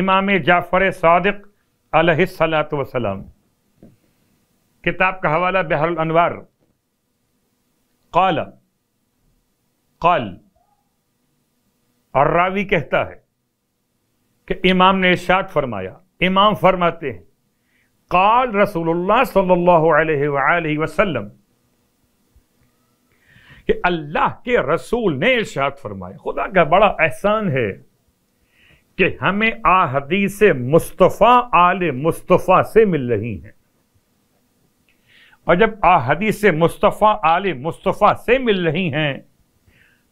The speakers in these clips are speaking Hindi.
इमाम जाफ़र सदक अलत वसलम किताब का हवाला अनवर कल कल और रावी कहता है कि इमाम ने इर्शाद फरमाया इमाम फरमाते हैं काल रसूल सल्ला वसलम कि अल्लाह के रसूल ने इर्शाद फरमाया खुदा का बड़ा एहसान है कि हमें आहदीस मुस्तफ़ा आल मुस्तफ़ा से मिल रही हैं और जब आहदीस मुस्तफ़ा आल मुस्तफ़ा से मिल रही हैं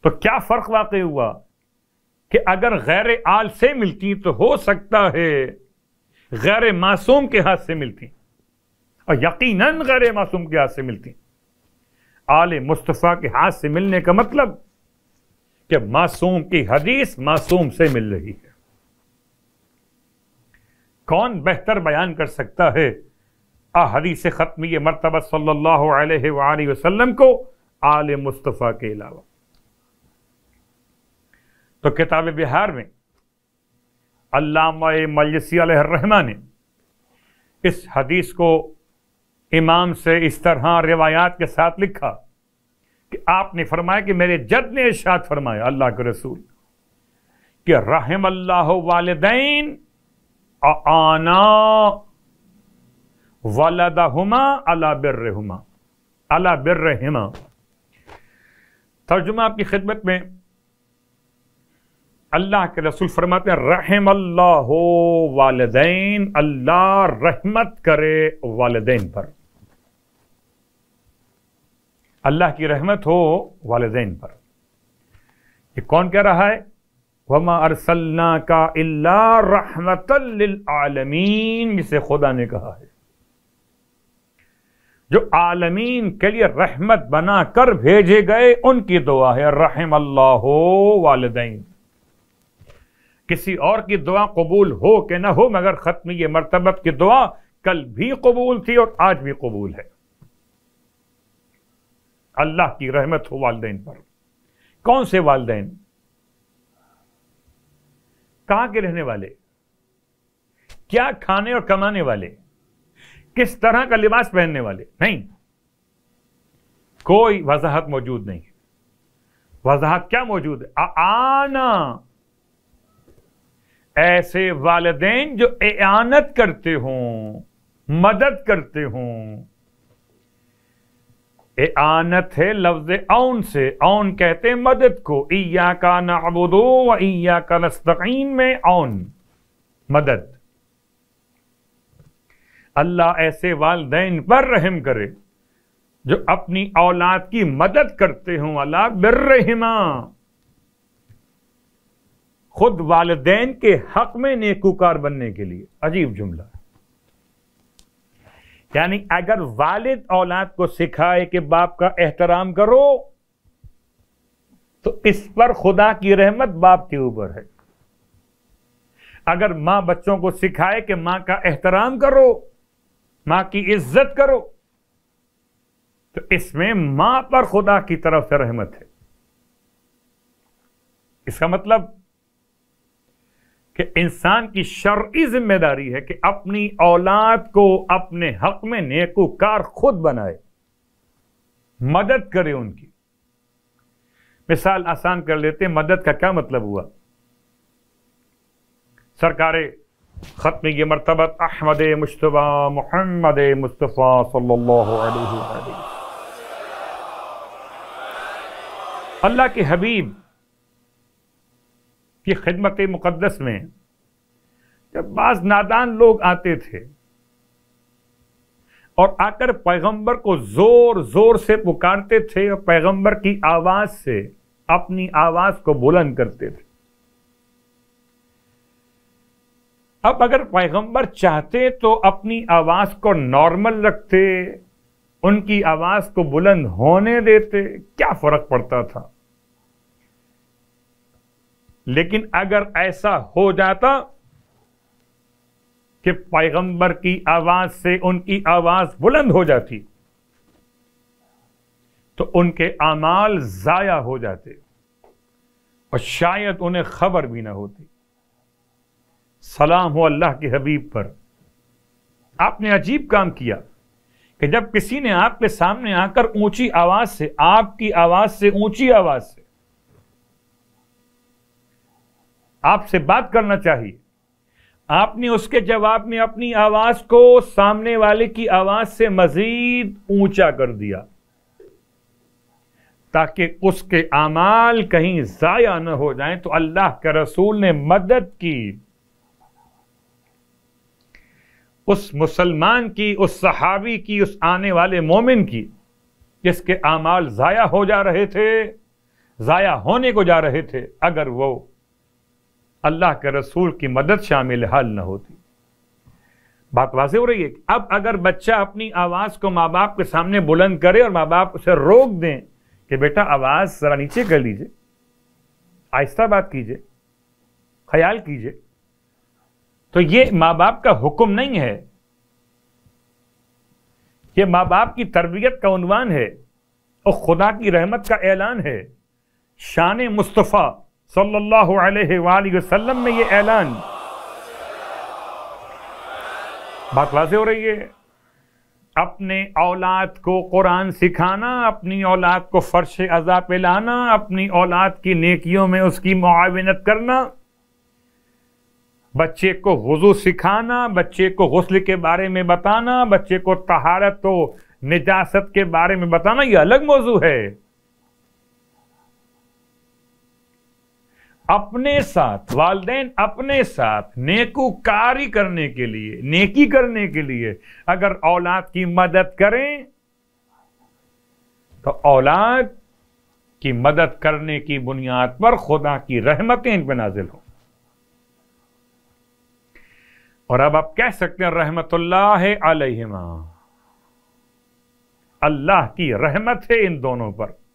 तो क्या फ़र्क वाकई हुआ कि अगर गैर आल से मिलती तो हो सकता है गैर मासूम के हाथ से मिलती और यकीनन गैर मासूम के हाथ से मिलती आल मुस्तफ़ा के हाथ से मिलने का मतलब कि मासूम की हदीस मासूम से मिल रही है कौन बेहतर बयान कर सकता है आ हदीस ख़त्म ये मरतबा सल्लल्लाहु अलैहि वसल्लम को आल मुस्तफ़ा के अलावा तो किताब बिहार में अल्लामा मलसी रहमा ने इस हदीस को इमाम से इस तरह रिवायात के साथ लिखा आपने फरमाया कि मेरे जद ने इर्शाद फरमाया अल्लाह के रसूल कि रहम अल्लाह वालदेन आना वालदाहुमा अला बिर्रहुमा अला बिर्रहिमा तर्जुमा आपकी खिदमत में अल्लाह के रसूल फरमाते हैं रहम अल्लाह वालदेन अल्लाह रहमत करे वालदेन पर अल्लाह की रहमत हो वालदेन पर ये कौन कह रहा है वमा अरसल्ला का अल्ला आलमीन जिसे खुदा ने कहा है जो आलमीन के लिए रहमत बना कर भेजे गए उनकी दुआ है रहम अल्लाह वालदेन किसी और की दुआ कबूल हो के ना हो मगर ख़त्म ये मरतबत की दुआ कल भी कबूल थी और आज भी कबूल है अल्लाह की रहमत हो वालदे पर कौन से वालदेन कहां के रहने वाले क्या खाने और कमाने वाले किस तरह का लिबास पहनने वाले नहीं कोई वजाहत मौजूद नहीं है वजाहत क्या मौजूद है आना ऐसे वालदेन जो एआनत करते हों मदद करते हों ए आनत है लफ्ज औन से औन कहते मदद को इया का नबुदो व का नस्तकीन में औन मदद अल्लाह ऐसे वाले पर रहम करे जो अपनी औलाद की मदद करते हों अल्लाह बिर्रहिमा खुद वालदेन के हक में नेकूकार बनने के लिए अजीब जुमला यानी अगर वालिद औलाद को सिखाए कि बाप का एहतराम करो तो इस पर खुदा की रहमत बाप के ऊपर है अगर मां बच्चों को सिखाए कि मां का एहतराम करो मां की इज्जत करो तो इसमें मां पर खुदा की तरफ से रहमत है इसका मतलब कि इंसान की शर्य जिम्मेदारी है कि अपनी औलाद को अपने हक में नेकोकार खुद बनाए मदद करे उनकी मिसाल आसान कर लेते हैं मदद का क्या मतलब हुआ सरकार खत्म की मरतबत अहमद मुशतबा मोहम्मद मुस्तफ़ा सल्लल्लाहु अलैहि वसल्लम अल्लाह के हबीब कि खिदमत मुक़दस में जब बाज़ नादान लोग आते थे और आकर पैगंबर को ज़ोर ज़ोर से पुकारते थे और पैगंबर की आवाज़ से अपनी आवाज़ को बुलंद करते थे अब अगर पैगंबर चाहते तो अपनी आवाज़ को नॉर्मल रखते उनकी आवाज़ को बुलंद होने देते क्या फ़र्क पड़ता था लेकिन अगर ऐसा हो जाता कि पैगंबर की आवाज से उनकी आवाज बुलंद हो जाती तो उनके अमाल ज़ाया हो जाते और शायद उन्हें खबर भी ना होती सलाम हो अल्लाह के हबीब पर आपने अजीब काम किया कि जब किसी ने आपके सामने आकर ऊंची आवाज से आपकी आवाज से ऊंची आवाज से आपसे बात करना चाहिए आपने उसके जवाब में अपनी आवाज को सामने वाले की आवाज से मजीद ऊंचा कर दिया ताकि उसके अमाल कहीं ज़ाया न हो जाए तो अल्लाह के रसूल ने मदद की उस मुसलमान की उस सहाबी की उस आने वाले मोमिन की जिसके अमाल ज़ाया हो जा रहे थे ज़ाया होने को जा रहे थे अगर वो अल्लाह के रसूल की मदद शामिल हल न होती बात वाजे हो रही है अब अगर बच्चा अपनी आवाज को माँ बाप के सामने बुलंद करे और माँ बाप उसे रोक दें कि बेटा आवाज जरा नीचे कर लीजिए आहिस्ता बात कीजिए ख्याल कीजिए तो ये माँ बाप का हुक्म नहीं है ये माँ बाप की तरबियत का उनवान है और खुदा की रहमत का ऐलान है शान मुस्तफ़ा सल्लल्लाहु अलैहि वसल्लम ये ऐलान बात वाजे हो रही है अपने औलाद को कुरान सिखाना अपनी औलाद को फर्श अजा पे लाना अपनी औलाद की नेकियों में उसकी मुआवनत करना बच्चे को वज़ू सिखाना बच्चे को गसल के बारे में बताना बच्चे को तहारत तो निजात के बारे में बताना यह अलग मौजू है अपने साथ वालदेन अपने साथ नेकुकारी करने के लिए नेकी करने के लिए अगर औलाद की मदद करें तो औलाद की मदद करने की बुनियाद पर खुदा की रहमतें इन पर नाजिल हों और अब आप कह सकते हैं रहमतुल्लाह अलहिमा अल्लाह की रहमत है इन दोनों पर